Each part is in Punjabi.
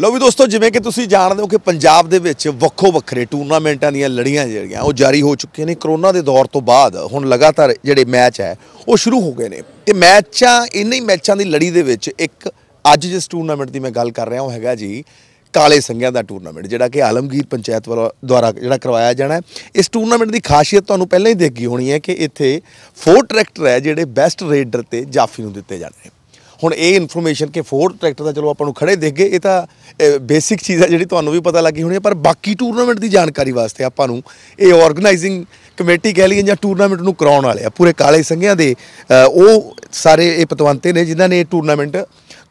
ਲੋ ਵੀ ਦੋਸਤੋ ਜਿਵੇਂ ਕਿ ਤੁਸੀਂ ਜਾਣਦੇ ਹੋ ਕਿ ਪੰਜਾਬ ਦੇ ਵਿੱਚ ਵੱਖੋ ਵੱਖਰੇ ਟੂਰਨਾਮੈਂਟਾਂ ਦੀਆਂ ਲੜੀਆਂ ਜਿਹੜੀਆਂ ਉਹ ਜਾਰੀ ਹੋ ਚੁੱਕੀਆਂ ਨੇ ਕਰੋਨਾ ਦੇ ਦੌਰ ਤੋਂ ਬਾਅਦ ਹੁਣ ਲਗਾਤਾਰ ਜਿਹੜੇ ਮੈਚ ਹੈ ਉਹ ਸ਼ੁਰੂ ਹੋ ਗਏ ਨੇ ਤੇ ਮੈਚਾਂ ਇੰਨੇ ਹੀ ਮੈਚਾਂ ਦੀ ਲੜੀ ਦੇ ਵਿੱਚ ਇੱਕ ਅੱਜ ਜਿਸ ਟੂਰਨਾਮੈਂਟ ਦੀ ਮੈਂ ਗੱਲ ਕਰ ਰਿਹਾ ਉਹ ਹੈਗਾ ਜੀ ਕਾਲੇ ਸੰਘਿਆਂ ਦਾ ਟੂਰਨਾਮੈਂਟ ਜਿਹੜਾ ਕਿ ਆਲਮਗੀਰ ਪੰਚਾਇਤ ਵੱਲੋਂ ਦੁਆਰਾ ਜਿਹੜਾ ਕਰਵਾਇਆ ਜਾਣਾ ਹੈ ਇਸ ਟੂਰਨਾਮੈਂਟ ਦੀ ਖਾਸੀਅਤ ਤੁਹਾਨੂੰ ਪਹਿਲਾਂ ਹੀ ਦੇਖੀ ਹੋਣੀ ਹੈ ਕਿ ਇੱਥੇ 4 ਟਰੈਕਟਰ ਹੈ ਜਿਹੜੇ ਬੈਸਟ ਰੇਡਰ ਤੇ ਜਾਫੀ ਨੂੰ ਦਿੱਤੇ ਜਾਂਦੇ ਨੇ ਹੁਣ ਇਹ ਇਨਫੋਰਮੇਸ਼ਨ ਕਿ ਫੋਰਥ ਟਰੈਕਟਰ ਦਾ ਚਲੋ ਆਪਾਂ ਨੂੰ ਖੜੇ ਦੇਖ ਗਏ ਇਹ ਤਾਂ ਬੇਸਿਕ ਚੀਜ਼ ਹੈ ਜਿਹੜੀ ਤੁਹਾਨੂੰ ਵੀ ਪਤਾ ਲੱਗੀ ਹੋਣੀ ਹੈ ਪਰ ਬਾਕੀ ਟੂਰਨਾਮੈਂਟ ਦੀ ਜਾਣਕਾਰੀ ਵਾਸਤੇ ਆਪਾਂ ਨੂੰ ਇਹ ਆਰਗੇਨਾਈਜ਼ਿੰਗ ਕਮੇਟੀ ਕਹਿ ਲਈਏ ਜਾਂ ਟੂਰਨਾਮੈਂਟ ਨੂੰ ਕਰਾਉਣ ਵਾਲੇ ਆ ਪੂਰੇ ਕਾਲੇ ਸੰਘਿਆਂ ਦੇ ਉਹ ਸਾਰੇ ਇਹ ਪਤਵੰਤੇ ਨੇ ਜਿਨ੍ਹਾਂ ਨੇ ਇਹ ਟੂਰਨਾਮੈਂਟ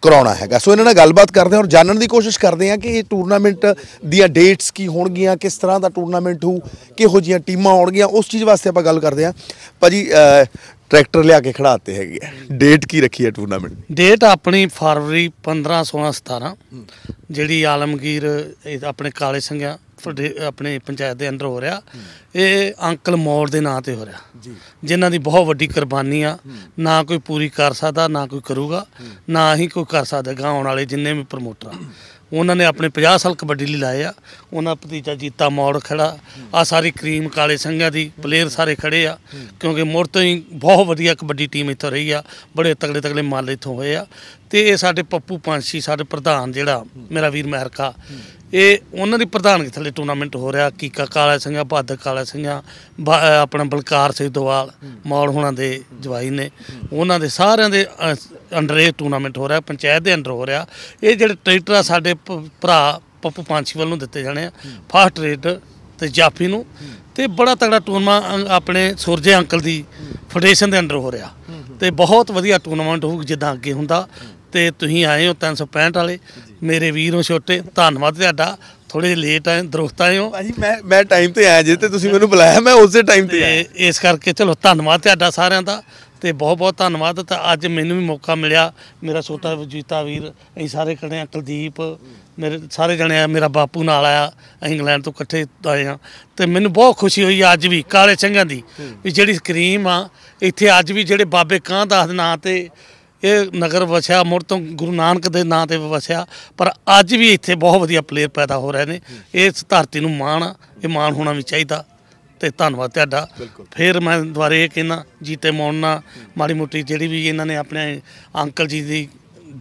ਕਰਾਉਣਾ ਹੈਗਾ ਸੋ ਇਹਨਾਂ ਨਾਲ ਗੱਲਬਾਤ ਕਰਦੇ ਹਾਂ ਔਰ ਜਾਣਨ ਦੀ ਕੋਸ਼ਿਸ਼ ਕਰਦੇ ਹਾਂ ਕਿ ਇਹ ਟੂਰਨਾਮੈਂਟ ਦੀਆਂ ਡੇਟਸ ਕੀ ਹੋਣਗੀਆਂ ਕਿਸ ਤਰ੍ਹਾਂ ਦਾ ਟੂਰਨਾਮੈਂਟ ਹੋ ਕਿਹੋ ਜੀਆਂ ਟੀਮਾਂ ਆਉਣਗੀਆਂ ਉਸ ਚੀਜ਼ ਵਾਸਤੇ ਆਪਾਂ ਗੱਲ ਕਰਦੇ ਹਾਂ ਭਾਜੀ ਟਰੈਕਟਰ ਲਿਆ ਕੇ ਖੜਾਤੇ ਹੈਗੇ ਡੇਟ ਕੀ ਰੱਖੀ ਹੈ ਟੂਰਨਾਮੈਂਟ ਡੇਟ ਆਪਣੀ ਫਰਵਰੀ 15 16 17 ਜਿਹੜੀ ਆਲਮਗੀਰ ਆਪਣੇ ਕਾਲੇ ਸੰਘਿਆ ਪ੍ਰਦੇ ਆਪਣੇ ਪੰਚਾਇਤ ਦੇ ਅੰਦਰ ਹੋ ਰਿਹਾ ਇਹ ਅੰਕਲ ਮੌਰ ਦੇ ਨਾਂ ਤੇ ਹੋ ਰਿਹਾ ਜਿਨ੍ਹਾਂ ਦੀ ਬਹੁਤ ਵੱਡੀ ਕੁਰਬਾਨੀ ਆ ਨਾ ਕੋਈ ਪੂਰੀ ਕਰ ਸਕਦਾ ਨਾ ਕੋਈ ਕਰੂਗਾ ਨਾ ਹੀ ਕੋਈ ਕਰ ਸਕਦਾ ਗਾਉਣ ਵਾਲੇ ਜਿੰਨੇ ਵੀ ਪ੍ਰਮੋਟਰ ਆ ਉਹਨਾਂ ਨੇ ਆਪਣੇ 50 ਸਾਲ ਕਬੱਡੀ ਲਈ ਲਾਏ ਆ ਉਹਨਾਂ ਭਤੀਜਾ ਜੀਤਾ ਮੌੜ ਖੜਾ ਆ ਸਾਰੀ ਕਰੀਮ ਕਾਲੇ ਸੰਘਾਂ ਦੀ ਪਲੇਅਰ ਸਾਰੇ ਖੜੇ ਆ ਕਿਉਂਕਿ ਮੁਰ ਤੋਂ ਹੀ ਬਹੁਤ ਵਧੀਆ ਕਬੱਡੀ ਟੀਮ ਇੱਥੋਂ ਰਹੀ ਆ ਬੜੇ ਤਗੜੇ ਤਗੜੇ ਮਾਲ ਇੱਥੋਂ ਹੋਏ ਆ ਤੇ ਇਹ ਸਾਡੇ ਪੱਪੂ ਪੰਛੀ ਸਾਡੇ ਪ੍ਰਧਾਨ ਜਿਹੜਾ ਮੇਰਾ ਵੀਰ ਮਹਿਰਕਾ ਇਹ ਉਹਨਾਂ ਦੀ ਪ੍ਰਧਾਨਗੀ ਥੱਲੇ ਟੂਰਨਾਮੈਂਟ ਹੋ ਰਿਹਾ ਕੀਕਾ ਕਾਲਾ ਸਿੰਘਾ ਭੱਦ ਕਾਲਾ ਸਿੰਘਾ ਆਪਣਾ ਬਲਕਾਰ ਸਿੰਘ ਦਵਾਲ ਮੌੜ ਹੋਣਾ ਦੇ ਜਵਾਈ ਨੇ ਉਹਨਾਂ ਦੇ ਸਾਰਿਆਂ ਦੇ ਅੰਡਰ ਇਹ ਟੂਰਨਾਮੈਂਟ ਹੋ ਰਿਹਾ ਪੰਚਾਇਤ ਦੇ ਅੰਡਰ ਹੋ ਰਿਹਾ ਇਹ ਜਿਹੜੇ ਟਰੈਕਟਰ ਆ ਸਾਡੇ ਭਰਾ ਪੱਪੂ ਪਾਂਸੀ ਵੱਲੋਂ ਦਿੱਤੇ ਜਾਣੇ ਆ ਫਾਸਟ ਰੇਟ ਤੇ ਜਾਫੀ ਨੂੰ ਤੇ ਬੜਾ ਤਗੜਾ ਟੂਰਨਾ ਆਪਣੇ ਸੁਰਜੇ ਅੰਕਲ ਦੀ ਫੈਡਰੇਸ਼ਨ ਦੇ ਅੰਡਰ ਹੋ ਰਿਹਾ ਤੇ ਬਹੁਤ ਵਧੀਆ ਟੂਰਨਾਮੈਂਟ ਹੋਊ ਜਿੱਦਾਂ ਅੱਗੇ ਹੁੰਦਾ ਤੇ ਤੁਸੀਂ ਆਏ ਹੋ 365 ਵਾਲੇ ਮੇਰੇ ਵੀਰ ਛੋਟੇ ਧੰਨਵਾਦ ਤੁਹਾਡਾ ਥੋੜੇ ਲੇਟ ਆਏ ਦਰੁਖਤ ਆਏ ਹੋ ਭਾਜੀ ਮੈਂ ਮੈਂ ਟਾਈਮ ਤੇ ਆਇਆ ਜੇ ਤੇ ਤੁਸੀਂ ਮੈਨੂੰ ਬੁਲਾਇਆ ਮੈਂ ਉਸੇ ਟਾਈਮ ਤੇ ਆਇਆ ਇਸ ਕਰਕੇ ਚਲੋ ਧੰਨਵਾਦ ਤੁਹਾਡਾ ਸਾਰਿਆਂ ਦਾ ਤੇ ਬਹੁਤ ਬਹੁਤ ਧੰਨਵਾਦ ਤਾਂ ਅੱਜ ਮੈਨੂੰ ਵੀ ਮੌਕਾ ਮਿਲਿਆ ਮੇਰਾ ਛੋਟਾ ਜੀਤਾ ਵੀਰ ਅਸੀਂ ਸਾਰੇ ਖੜੇ ਅਕਲਦੀਪ ਕੁਲਦੀਪ ਮੇਰੇ ਸਾਰੇ ਜਣੇ ਆ ਮੇਰਾ ਬਾਪੂ ਨਾਲ ਆਇਆ ਅਸੀਂ ਇੰਗਲੈਂਡ ਤੋਂ ਇਕੱਠੇ ਆਏ ਆ ਤੇ ਮੈਨੂੰ ਬਹੁਤ ਖੁਸ਼ੀ ਹੋਈ ਅੱਜ ਵੀ ਕਾਲੇ ਸਿੰਘਾਂ ਦੀ ਵੀ ਜਿਹੜੀ ਸਕਰੀਮ ਆ ਇੱਥੇ ਅੱਜ ਵੀ ਜਿਹੜੇ ਬਾਬੇ ਕਾਂ ਦਾ ਨਾਂ ਤੇ ਇਹ ਨਗਰ ਵਸਿਆ ਮੁਰ ਤੋਂ ਗੁਰੂ ਨਾਨਕ ਦੇ ਨਾਂ ਤੇ ਵਸਿਆ ਪਰ ਅੱਜ ਵੀ ਇੱਥੇ ਬਹੁਤ ਵਧੀਆ ਪਲੇਅਰ ਪੈਦਾ ਹੋ ਰਹੇ ਨੇ ਇਸ ਧਰਤੀ ਨੂੰ ਮਾਣ ਇਹ ਮਾਣ ਹੋਣਾ ਵੀ ਚਾਹੀਦਾ ਤੇ ਧੰਨਵਾਦ ਤੁਹਾਡਾ ਫਿਰ ਮੈਂ ਦੁਬਾਰੇ ਇਹ ਕਹਿਣਾ ਜੀਤੇ ਮੌਣਾ ਮਾੜੀ ਮੋਟੀ ਜਿਹੜੀ ਵੀ ਇਹਨਾਂ ਨੇ ਆਪਣੇ ਅੰਕਲ ਜੀ ਦੀ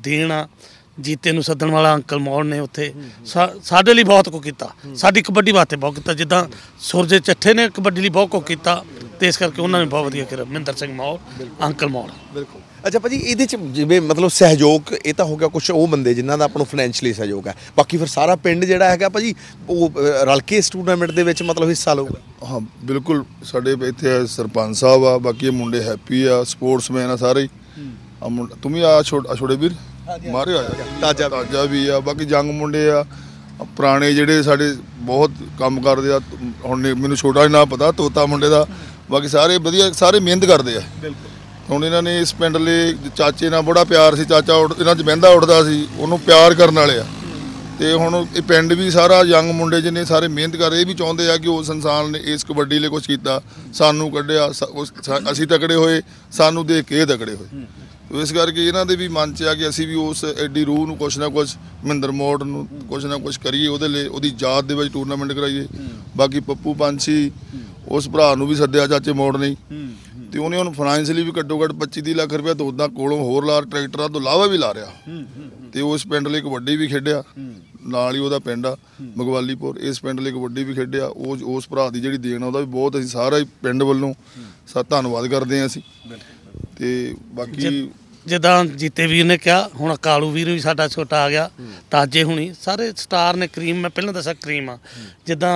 ਦੇਣਾ ਜੀਤੇ ਨੂੰ ਸੱਦਣ ਵਾਲਾ ਅੰਕਲ ਮੌੜ ਨੇ ਉੱਥੇ ਸਾਡੇ ਲਈ ਬਹੁਤ ਕੁ ਕੀਤਾ ਸਾਡੀ ਕਬੱਡੀ ਵਾਸਤੇ ਬਹੁਤ ਕੀਤਾ ਜਿੱਦਾਂ ਸੁਰਜੇ ਚੱਠੇ ਨੇ ਕਬੱਡੀ ਲਈ ਬਹੁਤ ਕੁ ਕੀਤਾ ਤੇ ਇਸ ਕਰਕੇ ਉਹਨਾਂ ਨੇ ਬਹੁਤ ਵਧੀਆ ਕਰਿਆ ਮਿੰਦਰ ਸਿੰਘ ਮੌੜ ਅੰਕਲ ਮੌੜ ਬਿਲਕੁਲ ਅੱਛਾ ਭਾਜੀ ਇਹਦੇ ਚ ਜਿਵੇਂ ਮਤਲਬ ਸਹਿਯੋਗ ਇਹ ਤਾਂ ਹੋ ਗਿਆ ਕੁਝ ਉਹ ਬੰਦੇ ਜਿਨ੍ਹਾਂ ਦਾ ਆਪਾਂ ਨੂੰ ਸਹਿਯੋਗ ਹੈ ਬਾਕੀ ਫਿਰ ਸਾਰਾ ਪਿੰਡ ਜਿਹੜਾ ਹੈਗਾ ਭਾਜੀ ਉਹ ਰਲ ਕੇ ਇਸ ਟੂਰਨਾਮੈਂਟ ਦੇ ਵਿੱਚ ਮਤਲਬ ਹਿੱਸਾ ਲਊਗਾ ਹਾਂ ਬਿਲਕੁਲ ਸਾਡੇ ਇੱਥੇ ਸਰਪੰਚ ਸਾਹਿਬ ਆ ਬਾਕੀ ਇਹ ਮੁੰਡੇ ਹੈਪੀ ਆ ਸਪੋਰਟਸਮੈਨ ਆ ਸਾਰੇ ਹੀ। ਆ ਤੂੰ ਵੀ ਆ ਛੋਟਾ ਆ ਵੀਰ ਮਾਰੇ ਆ ਤਾਜਾ ਤਾਜਾ ਵੀ ਆ ਬਾਕੀ ਜੰਗ ਮੁੰਡੇ ਆ ਪੁਰਾਣੇ ਜਿਹੜੇ ਸਾਡੇ ਬਹੁਤ ਕੰਮ ਕਰਦੇ ਆ ਹੁਣ ਮੈਨੂੰ ਛੋਟਾ ਜਿਹਾ ਨਾਮ ਪਤਾ ਤੋਤਾ ਮੁੰਡੇ ਦਾ ਬਾਕੀ ਸਾਰੇ ਵਧੀਆ ਸਾਰੇ ਮਿਹਨਤ ਕਰਦੇ ਆ ਬਿਲਕੁਲ ਹੁਣ ਇਹਨਾਂ ਨੇ ਇਸ ਪਿੰਡ ਲਈ ਚਾਚੇ ਨਾਲ ਬੜਾ ਪਿਆਰ ਸੀ ਚਾਚਾ ਇਹਨਾਂ 'ਚ ਬਹਿੰਦਾ ਉੱਠਦਾ ਸੀ ਉਹਨੂੰ ਪਿਆਰ ਕਰਨ ਵਾਲੇ ਆ ਤੇ ਹੁਣ ਇਹ ਪਿੰਡ ਵੀ ਸਾਰਾ ਯੰਗ ਮੁੰਡੇ ਜਿਹਨੇ ਸਾਰੇ ਮਿਹਨਤ ਕਰ ਰਹੇ ਇਹ ਵੀ ਚਾਹੁੰਦੇ ਆ ਕਿ ਉਸ ਇਨਸਾਨ ਨੇ ਇਸ ਕਬੱਡੀ ਲਈ ਕੁਝ ਕੀਤਾ ਸਾਨੂੰ ਕੱਢਿਆ ਅਸੀਂ ਤਕੜੇ ਹੋਏ ਸਾਨੂੰ ਦੇਖ ਕੇ ਤਕੜੇ ਹੋਏ ਇਸ ਕਰਕੇ ਇਹਨਾਂ ਦੇ ਵੀ ਮਨ 'ਚ ਆ ਕਿ ਅਸੀਂ ਵੀ ਉਸ ਐਡੀ ਰੂਹ ਨੂੰ ਕੁਛ ਨਾ ਕੁਛ ਮਹਿੰਦਰ ਮੋੜ ਨੂੰ ਕੁਛ ਨਾ ਕੁਛ ਕਰੀਏ ਉਹਦੇ ਲਈ ਉਹਦੀ ਯਾਦ ਦੇ ਵਿੱਚ ਟੂਰਨਾਮੈਂਟ ਕਰਾਈਏ ਬਾਕੀ ਪੱਪੂ ਪੰਛੀ ਉਸ ਭਰਾ ਨੂੰ ਵੀ ਸੱਦਿਆ ਚਾਚੇ ਮੋੜ ਨੇ ਤੇ ਉਹਨੇ ਉਹਨੂੰ ਫਾਈਨੈਂਸ਼ਲੀ ਵੀ ਘੱਟੋ ਘੱਟ 25 ਲੱਖ ਰੁਪਏ ਤੋਂ ਉਦਾਂ ਕੋਲੋਂ ਹੋਰ ਲਾ ਟਰੈਕਟਰਾਂ ਤੋਂ ਲਾਵਾ ਵੀ ਲਾ ਰਿਹਾ ਤੇ ਉਸ ਪਿੰਡ ਲਈ ਕਬੱਡੀ ਵੀ ਖੇਡਿਆ ਨਾਲ ਹੀ ਉਹਦਾ ਪਿੰਡ ਆ ਮਗਵਾਲੀਪੁਰ ਇਸ ਪਿੰਡ ਲਈ ਕਬੱਡੀ ਵੀ ਖੇਡਿਆ ਉਹ ਉਸ ਭਰਾ ਦੀ ਜਿਹੜੀ ਦੇਣ ਉਹਦਾ ਵੀ ਬਹੁਤ ਅਸੀਂ ਸਾਰਾ ਹੀ ਪਿੰਡ ਵੱਲੋਂ ਸਾ ਧੰਨਵਾਦ ਕਰਦੇ ਆਂ ਅਸੀਂ ਤੇ ਬਾਕੀ ਜਿੱਦਾਂ ਜੀਤੇ ਵੀਰ ਨੇ ਕਿਹਾ ਹੁਣ ਕਾਲੂ ਵੀਰ ਵੀ ਸਾਡਾ ਛੋਟਾ ਆ ਗਿਆ ਤਾਜੇ ਹੁਣੀ ਸਾਰੇ ਸਟਾਰ ਨੇ ਕਰੀਮ ਮੈਂ ਪਹਿਲਾਂ ਦੱਸਿਆ ਕਰੀਮ ਆ ਜਿੱਦਾਂ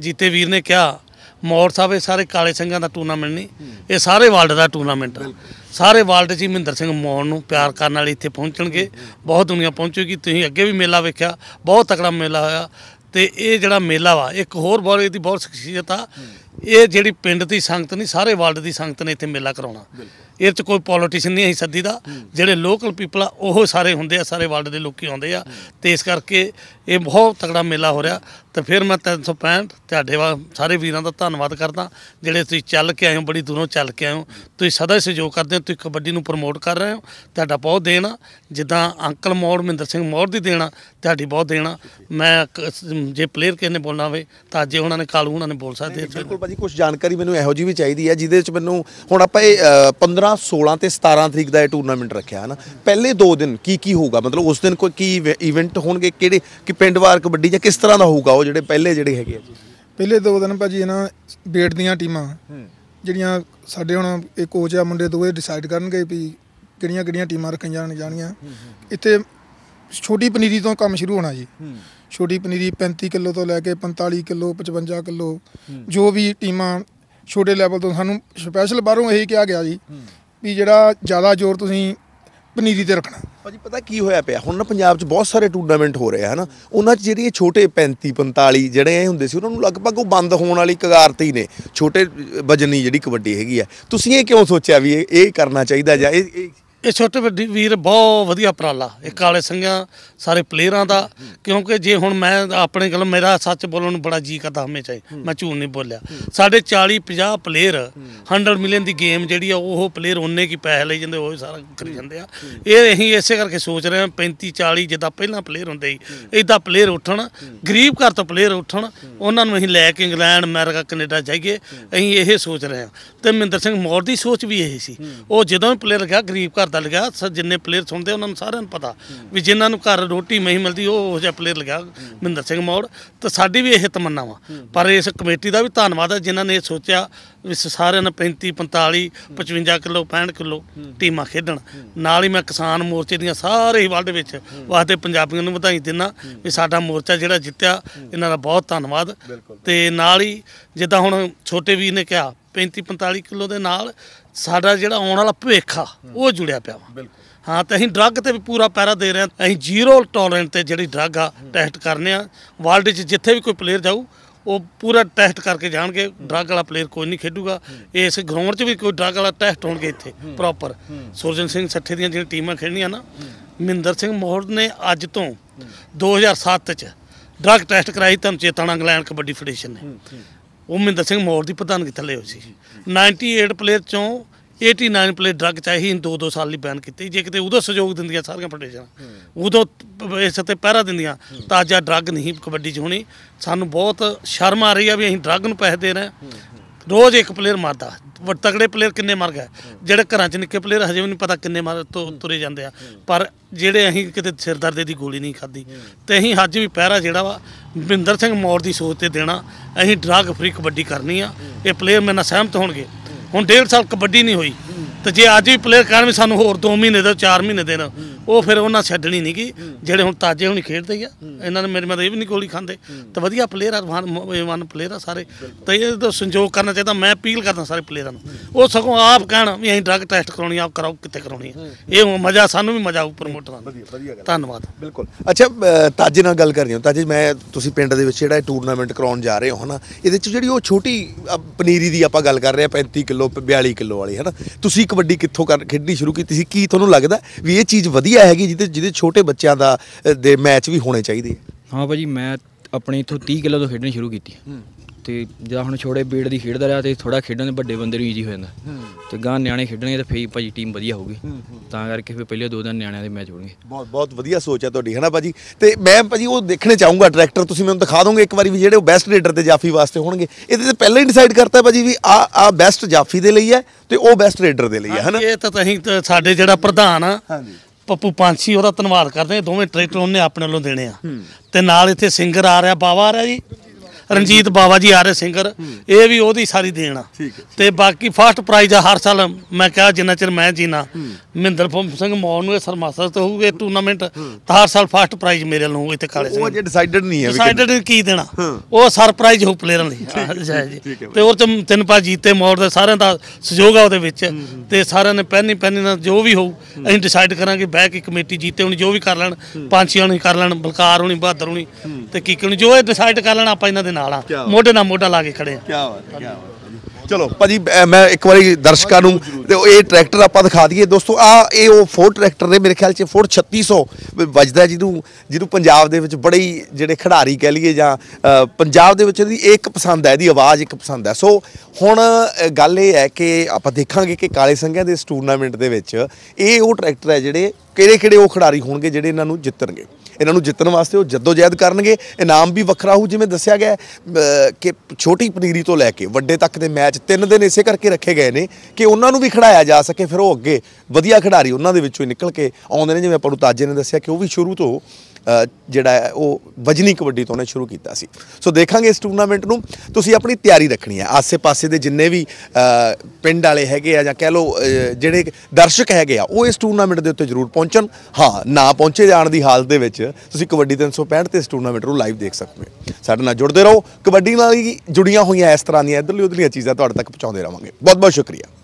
ਜੀਤੇ ਵੀਰ ਨੇ ਕਿਹਾ ਮੌਰ ਸਾਹਿਬ ਇਹ ਸਾਰੇ ਕਾਲੇ ਸਿੰਘਾਂ ਦਾ ਟੂਰਨਾਮੈਂਟ ਨਹੀਂ ਇਹ ਸਾਰੇ ਵਰਲਡ ਦਾ ਟੂਰਨਾਮੈਂਟ ਆ ਸਾਰੇ ਵਰਲਡ 'ਚ ਮਹਿੰਦਰ ਸਿੰਘ ਮੌਰ ਨੂੰ ਪਿਆਰ ਕਰਨ ਵਾਲੇ ਇੱਥੇ ਪਹੁੰਚਣਗੇ ਬਹੁਤ ਦੁਨੀਆ ਪਹੁੰਚੂਗੀ ਤੁਸੀਂ ਅੱਗੇ ਵੀ ਮੇਲਾ ਵੇਖਿਆ ਬਹੁਤ ਤਕੜਾ ਮੇਲਾ ਹੋਇਆ ਤੇ ਇਹ ਜਿਹੜਾ ਮੇਲਾ ਵਾ ਇੱਕ ਹੋਰ ਬਹੁਤ ਇਹਦੀ ਬਹੁਤ ਸ਼ਖਸੀਅਤ ਆ ਇਹ ਜਿਹੜੀ ਪਿੰਡ ਦੀ ਸੰਗਤ ਨਹੀਂ ਸਾਰੇ ਵਰਲਡ ਦੀ ਸੰਗਤ ਨੇ ਇੱਥੇ ਮੇਲਾ ਕਰਾਉਣਾ ਇਹ ਚ ਕੋਈ ਪੋਲੀਟੀਸ਼ੀਅਨ ਨਹੀਂ ਅਸੀਂ ਸੱਦੀ ਦਾ ਜਿਹੜੇ ਲੋਕਲ ਪੀਪਲ ਆ ਉਹ ਸਾਰੇ ਹੁੰਦੇ ਆ ਸਾਰੇ ਵਰਲਡ ਦੇ ਲੋਕੀ ਆਉਂਦੇ ਆ ਤੇ ਇਸ ਕਰਕੇ ਇਹ ਬਹੁਤ ਤਕੜਾ ਮੇਲਾ ਹੋ ਰਿਹਾ ਤੇ ਫਿਰ ਮੈਂ 365 ਤੁਹਾਡੇ ਵਾ ਸਾਰੇ ਵੀਰਾਂ ਦਾ ਧੰਨਵਾਦ ਕਰਦਾ ਜਿਹੜੇ ਤੁਸੀਂ ਚੱਲ ਕੇ ਆਏ ਹੋ ਬੜੀ ਦੂਰੋਂ ਚੱਲ ਕੇ ਆਏ ਹੋ ਤੁਸੀਂ ਸਦਾ ਸਹਿਯੋਗ ਕਰਦੇ ਹੋ ਤੁਸੀਂ ਕਬੱਡੀ ਨੂੰ ਪ੍ਰਮੋਟ ਕਰ ਰਹੇ ਹੋ ਤੁਹਾਡਾ ਬਹੁਤ ਦੇਣ ਆ ਜਿੱਦਾਂ ਅੰਕਲ ਮੌੜ ਮਹਿੰਦਰ ਸਿੰਘ ਮੌੜ ਦੀ ਦੇਣਾ ਤੁਹਾਡੀ ਬਹੁਤ ਦੇਣਾ ਮੈਂ ਜੇ ਪਲੇਅਰ ਕਿਸੇ ਨੇ ਬੋਲਣਾ ਹੋਵੇ ਤਾਂ ਜੇ ਉਹਨਾਂ ਨੇ ਕਾਲੂ ਉਹਨਾਂ ਨੇ ਬੋਲ ਸਕਦੇ ਭਾਜੀ ਕੁਝ ਜਾਣਕਾਰੀ ਮੈਨੂੰ ਇਹੋ ਜੀ ਵੀ ਚਾਹੀਦੀ ਹੈ ਜਿਹਦੇ ਵਿੱਚ ਮੈਨੂੰ ਹੁਣ ਆਪਾਂ ਇਹ 15 16 ਤੇ 17 ਤਰੀਕ ਦਾ ਇਹ ਟੂਰਨਾਮੈਂਟ ਰੱਖਿਆ ਹੈ ਨਾ ਪਹਿਲੇ ਦੋ ਦਿਨ ਕੀ ਕੀ ਹੋਊਗਾ ਮਤਲਬ ਉਸ ਦਿਨ ਕੋਈ ਕੀ ਇਵੈਂਟ ਹੋਣਗੇ ਕਿਹੜੇ ਕਿ ਪਿੰਡਵਾਰ ਕਬੱਡੀ ਜਾਂ ਕਿਸ ਤਰ੍ਹਾਂ ਦਾ ਹੋਊਗਾ ਉਹ ਜਿਹੜੇ ਪਹਿਲੇ ਜਿਹੜੇ ਹੈਗੇ ਆ ਜੀ ਪਹਿਲੇ ਦੋ ਦਿਨ ਭਾਜੀ ਇਹਨਾਂ ਬੇਟ ਦੀਆਂ ਟੀਮਾਂ ਜਿਹੜੀਆਂ ਸਾਡੇ ਹੁਣ ਇਹ ਕੋਚ ਆ ਮੁੰਡੇ ਦੋਵੇਂ ਡਿਸਾਈਡ ਕਰਨਗੇ ਵੀ ਕਿਹੜੀਆਂ ਕਿਹੜੀਆਂ ਟੀਮਾਂ ਰੱਖੀਆਂ ਜਾਣੀਆਂ ਇੱਥੇ ਛੋਟੀ ਪਨੀਰੀ ਤੋਂ ਕੰਮ ਸ਼ੁਰੂ ਹੋਣਾ ਜੀ ਛੋਟੀ ਪਨੀਰੀ 35 ਕਿਲੋ ਤੋਂ ਲੈ ਕੇ 45 ਕਿਲੋ 55 ਕਿਲੋ ਜੋ ਵੀ ਟੀਮਾਂ ਛੋਟੇ ਲੈਵਲ ਤੋਂ ਸਾਨੂੰ ਸਪੈਸ਼ਲ ਬਾਹਰੋਂ ਇਹ ਕਿਹਾ ਗਿਆ ਜੀ ਵੀ ਜਿਹੜਾ ਜ਼ਿਆਦਾ ਜ਼ੋਰ ਤੁਸੀਂ ਪਨੀਰੀ ਤੇ ਰੱਖਣਾ ਭਾਜੀ ਪਤਾ ਕੀ ਹੋਇਆ ਪਿਆ ਹੁਣ ਨਾ ਪੰਜਾਬ 'ਚ ਬਹੁਤ ਸਾਰੇ ਟੂਰਨਾਮੈਂਟ ਹੋ ਰਹੇ ਹਨ ਉਹਨਾਂ 'ਚ ਜਿਹੜੇ ਛੋਟੇ 35 45 ਜਿਹੜੇ ਇਹ ਹੁੰਦੇ ਸੀ ਉਹਨਾਂ ਨੂੰ ਲਗਭਗ ਉਹ ਬੰਦ ਹੋਣ ਵਾਲੀ ਕਗਾਰ ਤੇ ਹੀ ਨੇ ਛੋਟੇ ਵਜਨੀ ਜਿਹੜੀ ਕਬੱਡੀ ਹੈਗੀ ਆ ਤੁਸੀਂ ਇਹ ਕਿਉਂ ਸੋਚਿਆ ਵੀ ਇਹ ਕਰਨਾ ਚਾਹੀਦਾ ਜਾਂ ਇਹ ਇਹ ਛੋਟੇ ਵੱਡੀ ਵੀਰ ਬਹੁਤ ਵਧੀਆ ਪ੍ਰਾਲਾ ਇਹ ਕਾਲੇ ਸੰਗਿਆ ਸਾਰੇ ਪਲੇਅਰਾਂ ਦਾ ਕਿਉਂਕਿ ਜੇ ਹੁਣ ਮੈਂ ਆਪਣੇ ਗੱਲ ਮੇਰਾ ਸੱਚ ਬੋਲਣ ਨੂੰ ਬੜਾ ਜੀ ਕਰਦਾ ਹਮੇਸ਼ਾ ਹੀ ਮੈਂ ਝੂਠ ਨਹੀਂ ਬੋਲਿਆ ਸਾਡੇ 40 50 ਪਲੇਅਰ 100 ਮਿਲੀਅਨ ਦੀ ਗੇਮ ਜਿਹੜੀ ਆ ਉਹ ਪਲੇਅਰ ਉਹਨੇ ਕੀ ਪੈਸੇ ਲਈ ਜਾਂਦੇ ਉਹ ਸਾਰਾ ਕਰੀ ਜਾਂਦੇ ਆ ਇਹ ਅਸੀਂ ਇਸੇ ਕਰਕੇ ਸੋਚ ਰਹੇ ਹਾਂ 35 40 ਜਿੱਦਾਂ ਪਹਿਲਾਂ ਪਲੇਅਰ ਹੁੰਦੇ ਸੀ ਇਦਾਂ ਪਲੇਅਰ ਉੱਠਣ ਗਰੀਬ ਘਰ ਤੋਂ ਪਲੇਅਰ ਉੱਠਣ ਉਹਨਾਂ ਨੂੰ ਅਸੀਂ ਲੈ ਕੇ ਇੰਗਲੈਂਡ ਅਮਰੀਕਾ ਕੈਨੇਡਾ ਜਾਈਏ ਅਸੀਂ ਇਹ ਸੋਚ ਰਹੇ ਹਾਂ ਤੇ ਮਹਿੰਦਰ ਸਿੰਘ ਮੌਰ ਦੀ ਸੋਚ ਵੀ ਇਹ ਸੀ ਉਹ ਜਦੋਂ ਪਲੇਅਰ ਗਿਆ ਗਰੀਬ ਘਰ ਪਤਾ ਲੱਗਾ ਸਰ ਜਿੰਨੇ ਪਲੇਅਰ ਸੁਣਦੇ ਉਹਨਾਂ ਨੂੰ ਸਾਰਿਆਂ ਨੂੰ ਪਤਾ ਵੀ ਜਿਨ੍ਹਾਂ ਨੂੰ ਘਰ ਰੋਟੀ ਨਹੀਂ ਮਿਲਦੀ ਉਹ ਉਹ ਜਿਹਾ ਪਲੇਅਰ ਲਗਾ ਮਹਿੰਦਰ ਸਿੰਘ ਮੌੜ ਤਾਂ ਸਾਡੀ ਵੀ ਇਹ ਤਮੰਨਾ ਵਾ ਪਰ ਇਸ ਕਮੇਟੀ ਦਾ ਵੀ ਧੰਨਵਾਦ ਹੈ ਜਿਨ੍ਹਾਂ ਨੇ ਸੋਚਿਆ ਵੀ ਸਾਰਿਆਂ ਨੇ 35 45 55 ਕਿਲੋ 65 ਕਿਲੋ ਟੀਮਾਂ ਖੇਡਣ ਨਾਲ ਹੀ ਮੈਂ ਕਿਸਾਨ ਮੋਰਚੇ ਦੀਆਂ ਸਾਰੇ ਹੀ ਵਿੱਚ ਵਾਸਤੇ ਪੰਜਾਬੀਆਂ ਨੂੰ ਵਧਾਈ ਦਿੰਨਾ ਵੀ ਸਾਡਾ ਮੋਰਚਾ ਜਿਹੜਾ ਜਿੱਤਿਆ ਇਹਨਾਂ ਦਾ ਬਹੁਤ ਧੰਨਵਾਦ ਤੇ ਨਾਲ ਹੀ ਜਿੱਦਾਂ ਹੁਣ ਛੋਟੇ ਵੀਰ ਨੇ ਕਿਹਾ 35 45 ਕਿਲੋ ਦੇ ਨਾਲ ਸਾਡਾ ਜਿਹੜਾ ਆਉਣ ਵਾਲਾ ਭਵਿੱਖ ਆ ਉਹ ਜੁੜਿਆ ਪਿਆ ਵਾ ਹਾਂ ਤੇ ਅਸੀਂ ਡਰੱਗ ਤੇ ਵੀ ਪੂਰਾ ਪੈਰਾ ਦੇ ਰਹੇ ਹਾਂ ਅਸੀਂ ਜ਼ੀਰੋ ਟੋਲਰੈਂਟ ਤੇ ਜਿਹੜੀ ਡਰੱਗ ਆ ਟੈਸਟ ਕਰਨੇ ਆ ਵਰਲਡ 'ਚ ਜਿੱਥੇ ਵੀ ਕੋਈ ਪਲੇਅਰ ਜਾਊ ਉਹ ਪੂਰਾ ਟੈਸਟ ਕਰਕੇ ਜਾਣਗੇ ਡਰੱਗ ਵਾਲਾ ਪਲੇਅਰ ਕੋਈ ਨਹੀਂ ਖੇਡੂਗਾ ਇਸ ਗਰਾਊਂਡ 'ਚ ਵੀ ਕੋਈ ਡਰੱਗ ਵਾਲਾ ਟੈਸਟ ਹੋਣਗੇ ਇੱਥੇ ਪ੍ਰੋਪਰ ਸੁਰਜਨ ਸਿੰਘ ਸੱਠੇ ਦੀਆਂ ਜਿਹੜੀਆਂ ਟੀਮਾਂ ਖੇਡਣੀਆਂ ਨਾ ਮਿੰਦਰ ਸਿੰਘ ਮੋਹਰ ਨੇ ਅੱਜ ਤੋਂ 2007 'ਚ ਡਰੱਗ ਟੈਸਟ ਕਰਾਈ ਤੁਹਾਨੂੰ ਚੇਤਾਣਾ ਇੰਗਲੈਂਡ ਕਬੱਡੀ ਫੈਡਰੇਸ਼ਨ ਨੇ ਉਹ ਮਹਿੰਦਰ ਸਿੰਘ ਮੋਰ ਦੀ ਪ੍ਰਧਾਨਗੀ ਥੱਲੇ ਹੋਈ ਸੀ 98 ਪਲੇਅਰ ਚੋਂ 89 ਪਲੇਅਰ ਡਰੱਗ ਚਾਹੀ ਇਨ ਦੋ ਦੋ ਸਾਲ ਲਈ ਬੈਨ ਕੀਤੇ ਜੇ ਕਿਤੇ ਉਹਦਾ ਸਹਿਯੋਗ ਦਿੰਦੀਆਂ ਸਾਰੀਆਂ ਫੈਡਰੇਸ਼ਨਾਂ ਉਦੋਂ ਇਸ ਤੇ ਪਹਿਰਾ ਦਿੰਦੀਆਂ ਤਾਂ ਅੱਜ ਡਰੱਗ ਨਹੀਂ ਕਬੱਡੀ 'ਚ ਹੋਣੀ ਸਾਨੂੰ ਬਹੁਤ ਸ਼ਰਮ ਆ ਰਹੀ ਆ ਵੀ ਅਸੀਂ ਡਰੱਗ ਨੂੰ ਪੈਸੇ ਦੇ ਰਹੇ ਰੋਜ਼ ਇੱਕ ਪਲੇਅਰ ਮਾਰਦਾ ਤਗੜੇ ਪਲੇਅਰ ਕਿੰਨੇ ਮਰ ਗਏ ਜਿਹੜੇ ਘਰਾਂ 'ਚ ਨਿੱਕੇ ਪਲੇਅਰ ਹਜੇ ਵੀ ਨਹੀਂ ਪਤਾ ਕਿੰਨੇ ਮਰ ਤੁਰੇ ਜਾਂਦੇ ਆ ਪਰ ਜਿਹੜੇ ਅਸੀਂ ਕਿਤੇ ਸਿਰਦਰਦੇ ਦੀ ਗੋਲੀ ਨਹੀਂ ਖਾਦੀ ਤੇ ਅਸੀਂ ਅੱਜ ਵੀ ਪਹਿਰਾ ਜਿਹੜਾ ਵਾ ਬਿੰਦਰ ਸਿੰਘ ਮੌੜ ਦੀ ਸੋਚ ਤੇ ਦੇਣਾ ਅਸੀਂ ਡਰਗ ਫਰੀ ਕਬੱਡੀ ਕਰਨੀ ਆ ਇਹ ਪਲੇਅਰ ਮੇਰੇ ਨਾਲ ਸਹਿਮਤ ਹੋਣਗੇ ਹੁਣ 1.5 ਸਾਲ ਕਬੱਡੀ ਨਹੀਂ ਹੋਈ ਤੇ ਜੇ ਅੱਜ ਵੀ ਪਲੇਅਰ ਕਰਨ ਵੀ ਸਾਨੂੰ ਹੋਰ 2 ਮਹੀਨੇ ਦੇ 4 ਮਹੀਨੇ ਦੇਣ ਉਹ ਫਿਰ ਉਹਨਾਂ ਛੱਡਣੀ ਨਹੀਂ ਕਿ ਜਿਹੜੇ ਹੁਣ ਤਾਜੇ ਹੁਣ ਖੇਡਦੇ ਆ ਇਹਨਾਂ ਨੇ ਮੇਰੇ ਮਤਲਬ ਇਹ ਵੀ ਨਹੀਂ ਗੋਲੀ ਖਾਂਦੇ ਤੇ ਵਧੀਆ ਪਲੇਅਰ ਆ ਵਨ ਪਲੇਅਰ ਆ ਸਾਰੇ ਤੇ ਇਹ ਤਾਂ ਸੰਜੋਗ ਕਰਨਾ ਚਾਹੀਦਾ ਮੈਂ ਅਪੀਲ ਕਰਦਾ ਸਾਰੇ ਪਲੇਅਰਾਂ ਨੂੰ ਉਹ ਸਗੋਂ ਆਪ ਕਹਿਣ ਵੀ ਅਸੀਂ ਡਰਗ ਟੈਸਟ ਕਰਾਉਣੀ ਆਪ ਕਰਾਓ ਕਿੱਥੇ ਕਰਾਉਣੀ ਆ ਇਹ ਮਜ਼ਾ ਸਾਨੂੰ ਵੀ ਮਜ਼ਾ ਆਊ ਪ੍ਰਮੋਟਰਾਂ ਨੂੰ ਧੰਨਵਾਦ ਬਿਲਕੁਲ ਅੱਛਾ ਤਾਜੇ ਨਾਲ ਗੱਲ ਕਰ ਰਹੀ ਹਾਂ ਤਾਜੇ ਮੈਂ ਤੁਸੀਂ ਪਿੰਡ ਦੇ ਵਿੱਚ ਜਿਹੜਾ ਟੂਰਨਾਮੈਂਟ ਕਰਾਉਣ ਜਾ ਰਹੇ ਹੋ ਹਨਾ ਇਹਦੇ ਵਿੱਚ ਜਿਹੜੀ ਉਹ ਛੋਟੀ ਪਨੀਰੀ ਦੀ ਆਪਾਂ ਗੱਲ ਕਰ ਰਹੇ ਆ 35 ਕਿਲੋ 42 ਕਿਲੋ ਵਾਲੀ ਹਨਾ ਤੁਸੀਂ ਕਬੱਡੀ ਕਿੱਥੋਂ ਖੇਡਣੀ ਸ਼ੁਰੂ ਕੀਤੀ ਸੀ ਕੀ ਤੁਹਾਨੂੰ ਲੱਗਦਾ ਵੀ ਇਹ ਚੀਜ਼ ਵਧੀਆ ਵਧੀਆ ਹੈਗੀ ਜਿਹਦੇ ਜਿਹਦੇ ਛੋਟੇ ਬੱਚਿਆਂ ਦਾ ਦੇ ਮੈਚ ਵੀ ਹੋਣੇ ਚਾਹੀਦੇ ਹਾਂ ਭਾਜੀ ਮੈਂ ਆਪਣੇ ਇਥੋਂ 30 ਕਿਲੋ ਤੋਂ ਖੇਡਣੀ ਸ਼ੁਰੂ ਕੀਤੀ ਤੇ ਜਦੋਂ ਹੁਣ ਛੋੜੇ ਬੀੜ ਦੀ ਖੇਡਦਾ ਰਿਹਾ ਤੇ ਥੋੜਾ ਖੇਡਣ ਦੇ ਵੱਡੇ ਬੰਦੇ ਨੂੰ ਈਜ਼ੀ ਹੋ ਜਾਂਦਾ ਤੇ ਗਾਂ ਨਿਆਣੇ ਖੇਡਣਗੇ ਤਾਂ ਫੇਰ ਭਾਜੀ ਟੀਮ ਵਧੀਆ ਹੋਊਗੀ ਤਾਂ ਕਰਕੇ ਫੇਰ ਪਹਿਲੇ ਦੋ ਦਿਨ ਨਿਆਣਿਆਂ ਦੇ ਮੈਚ ਹੋਣਗੇ ਬਹੁਤ ਬਹੁਤ ਵਧੀਆ ਸੋਚ ਹੈ ਤੁਹਾਡੀ ਹਨਾ ਭਾਜੀ ਤੇ ਮੈਂ ਭਾਜੀ ਉਹ ਦੇਖਣੇ ਚਾਹੂੰਗਾ ਟਰੈਕਟਰ ਤੁਸੀਂ ਮੈਨੂੰ ਦਿਖਾ ਦੋਗੇ ਇੱਕ ਵਾਰੀ ਵੀ ਜਿਹੜੇ ਉਹ ਬੈਸਟ ਰੇਡਰ ਤੇ ਜਾਫੀ ਵਾਸਤੇ ਹੋਣਗੇ ਇਹਦੇ ਤੇ ਪਹਿਲਾਂ ਹੀ ਡਿਸਾਈਡ ਕਰਤਾ ਭਾਜੀ ਵੀ ਆ ਆ ਬੈਸਟ ਜਾਫੀ ਦੇ ਲਈ ਹੈ ਤੇ ਉਹ ਬੈਸਟ ਰੇਡਰ ਦੇ ਲਈ ਹੈ ਹਨਾ ਇਹ ਤਾਂ ਅਸੀਂ ਸਾਡੇ ਜਿਹੜਾ ਪ੍ਰਧਾਨ ਆ ਪੱਪੂ ਪਾਂਸੀ ਉਹਦਾ ਧੰਨਵਾਦ ਕਰਦੇ ਦੋਵੇਂ ਟਰੈਕਟਰ ਉਹਨੇ ਆਪਣੇ ਵੱਲੋਂ ਦੇਣੇ ਆ ਤੇ ਨਾਲ ਇੱਥੇ ਸਿੰਗਰ ਆ ਰਿਹਾ ਬਾਵਾ ਆ ਰਿਹਾ ਜੀ ਰਣਜੀਤ ਬਾਵਾ ਜੀ ਆਰਏ ਸਿੰਗਰ ਇਹ ਵੀ ਉਹਦੀ ਸਾਰੀ ਦੇਣ ਆ ਤੇ ਬਾਕੀ ਫਸਟ ਪ੍ਰਾਈਜ਼ ਆ ਹਰ ਸਾਲ ਮੈਂ ਕਿਹਾ ਜਿੰਨਾ ਚਿਰ ਮੈਂ ਜੀਣਾ ਮਹਿੰਦਰ ਸਿੰਘ ਮੌਨ ਨੂੰ ਇਹ ਤੋਂ ਹੋਊਗੇ ਟੂਰਨਾਮੈਂਟ ਤਾਂ ਹਰ ਸਾਲ ਫਸਟ ਪ੍ਰਾਈਜ਼ ਮੇਰੇ ਨੂੰ ਇੱਥੇ ਕਾਲੇ ਸਿੰਘ ਉਹ ਜੇ ਡਿਸਾਈਡਡ ਨਹੀਂ ਹੈ ਡਿਸਾਈਡਡ ਕੀ ਦੇਣਾ ਉਹ ਸਰਪ੍ਰਾਈਜ਼ ਹੋ ਪਲੇਅਰਾਂ ਲਈ ਜੀ ਤੇ ਹੋਰ ਤਿੰਨ ਪਾ ਜੀਤੇ ਮੌਰ ਦੇ ਸਾਰਿਆਂ ਦਾ ਸਹਿਯੋਗ ਆ ਉਹਦੇ ਵਿੱਚ ਤੇ ਸਾਰਿਆਂ ਨੇ ਪਹਿਨੀ ਪਹਿਨੀ ਨਾਲ ਜੋ ਵੀ ਹੋਊ ਅਸੀਂ ਡਿਸਾਈਡ ਕਰਾਂਗੇ ਬਹਿ ਕੇ ਕਮੇਟੀ ਜੀਤੇ ਹੁਣ ਜੋ ਵੀ ਕਰ ਲੈਣ ਪੰਛੀਆਂ ਨੂੰ ਕਰ ਲੈਣ ਬਲਕਾਰ ਹੋਣੀ ਬਹਾਦਰ ਹੋਣੀ ਤੇ ਕੀ ਕਿਉਂ ਜੋ ਇਹ ਡਿਸਾਈਡ ਕਰ ਲੈਣ ਆਪਾਂ ਇਹਨਾਂ ਦੇ ਨਾਲ ਆ ਮੋਢੇ ਨਾਲ ਮੋਢਾ ਲਾ ਕੇ ਖੜੇ ਆ ਕੀ ਬਾਤ ਕੀ ਬਾਤ ਚਲੋ ਭਾਜੀ ਮੈਂ ਇੱਕ ਵਾਰੀ ਦਰਸ਼ਕਾਂ ਨੂੰ ਤੇ ਇਹ ਟਰੈਕਟਰ ਆਪਾਂ ਦਿਖਾ ਦਈਏ ਦੋਸਤੋ ਆ ਇਹ ਉਹ ਫੋਰ ਟਰੈਕਟਰ ਨੇ ਮੇਰੇ ਖਿਆਲ 'ਚ ਫੋਰ 3600 ਵੱਜਦਾ ਜਿਹਨੂੰ ਜਿਹਨੂੰ ਪੰਜਾਬ ਦੇ ਵਿੱਚ ਬੜੇ ਜਿਹੜੇ ਖਿਡਾਰੀ ਕਹਿ ਲਈਏ ਜਾਂ ਪੰਜਾਬ ਦੇ ਵਿੱਚ ਇਹਦੀ ਇੱਕ ਪਸੰਦ ਹੈ ਇਹਦੀ ਆਵਾਜ਼ ਇੱਕ ਪਸੰਦ ਹੈ ਸੋ ਹੁਣ ਗੱਲ ਇਹ ਹੈ ਕਿ ਆਪਾਂ ਦੇਖਾਂਗੇ ਕਿ ਕਾਲੇ ਸੰਘਿਆਂ ਦੇ ਇਸ ਟੂਰਨਾਮੈਂਟ ਦੇ ਵਿੱਚ ਇਹ ਉਹ ਟਰੈਕਟਰ ਹੈ ਜਿਹੜੇ ਕਿਹੜੇ-ਕਿਹੜੇ ਉਹ ਖਿਡਾਰੀ ਹੋਣਗੇ ਜਿਹੜੇ ਇਹਨਾਂ ਨੂੰ ਜਿੱਤਣਗੇ ਇਹਨਾਂ ਨੂੰ ਜਿੱਤਣ ਵਾਸਤੇ ਉਹ ਜਦੋਜਹਿਦ ਕਰਨਗੇ ਇਨਾਮ ਵੀ ਵੱਖਰਾ ਹੋ ਜਿਵੇਂ ਦੱਸਿਆ ਗਿਆ ਕਿ ਛੋਟੀ ਪਨੀਰੀ ਤੋਂ ਲੈ ਕੇ ਵੱਡੇ ਤੱਕ ਦੇ ਮੈਚ ਤਿੰਨ ਦਿਨ ਇਸੇ ਕਰਕੇ ਰੱਖੇ ਗਏ ਨੇ ਕਿ ਉਹਨਾਂ ਨੂੰ ਵੀ ਖੜਾਇਆ ਜਾ ਸਕੇ ਫਿਰ ਉਹ ਅੱਗੇ ਵਧੀਆ ਖਿਡਾਰੀ ਉਹਨਾਂ ਦੇ ਵਿੱਚੋਂ ਨਿਕਲ ਕੇ ਆਉਂਦੇ ਨੇ ਜਿਵੇਂ ਆਪਾਂ ਨੂੰ ਤਾਜੇ ਨੇ ਦੱਸਿਆ ਕਿ ਉਹ ਵੀ ਸ਼ੁਰੂ ਤੋਂ ਜਿਹੜਾ ਉਹ ਵਜਨੀ ਕਬੱਡੀ ਤੋਂ ਨੇ ਸ਼ੁਰੂ ਕੀਤਾ ਸੀ ਸੋ ਦੇਖਾਂਗੇ ਇਸ ਟੂਰਨਾਮੈਂਟ ਨੂੰ ਤੁਸੀਂ ਆਪਣੀ ਤਿਆਰੀ ਰੱਖਣੀ ਹੈ ਆਸੇ-ਪਾਸੇ ਦੇ ਜਿੰਨੇ ਵੀ ਪਿੰਡ ਵਾਲੇ ਹੈਗੇ ਆ ਜਾਂ ਕਹਿ ਲਓ ਜਿਹੜੇ ਦਰਸ਼ਕ ਹੈਗੇ ਆ ਉਹ ਇਸ ਟੂਰਨਾਮੈਂਟ ਦੇ ਉੱਤੇ ਜ਼ਰੂਰ ਪਹੁੰਚਣ ਹਾਂ ਨਾ ਪਹੁੰਚੇ ਜਾਣ ਦੀ ਹਾਲਤ ਦੇ ਵਿੱਚ ਤੁਸੀਂ ਕਬੱਡੀ 365 ਤੇ ਇਸ ਟੂਰਨਾਮੈਂਟ ਨੂੰ ਲਾਈਵ ਦੇਖ ਸਕਦੇ ਹੋ ਸਾਡੇ ਨਾਲ ਜੁੜਦੇ ਰਹੋ ਕਬੱਡੀ ਨਾਲ ਹੀ ਜੁੜੀਆਂ ਹੋਈਆਂ ਇਸ ਤਰ੍ਹਾਂ ਦੀਆਂ ਇਧਰਲੀ ਉਧਰਲੀਆਂ ਚੀਜ਼ਾਂ ਤੁਹਾਡੇ ਤੱਕ ਪਹੁੰਚਾਉਂਦੇ ਰਵਾਂਗੇ ਬਹੁਤ ਬਹੁਤ ਸ਼ੁਕਰੀਆ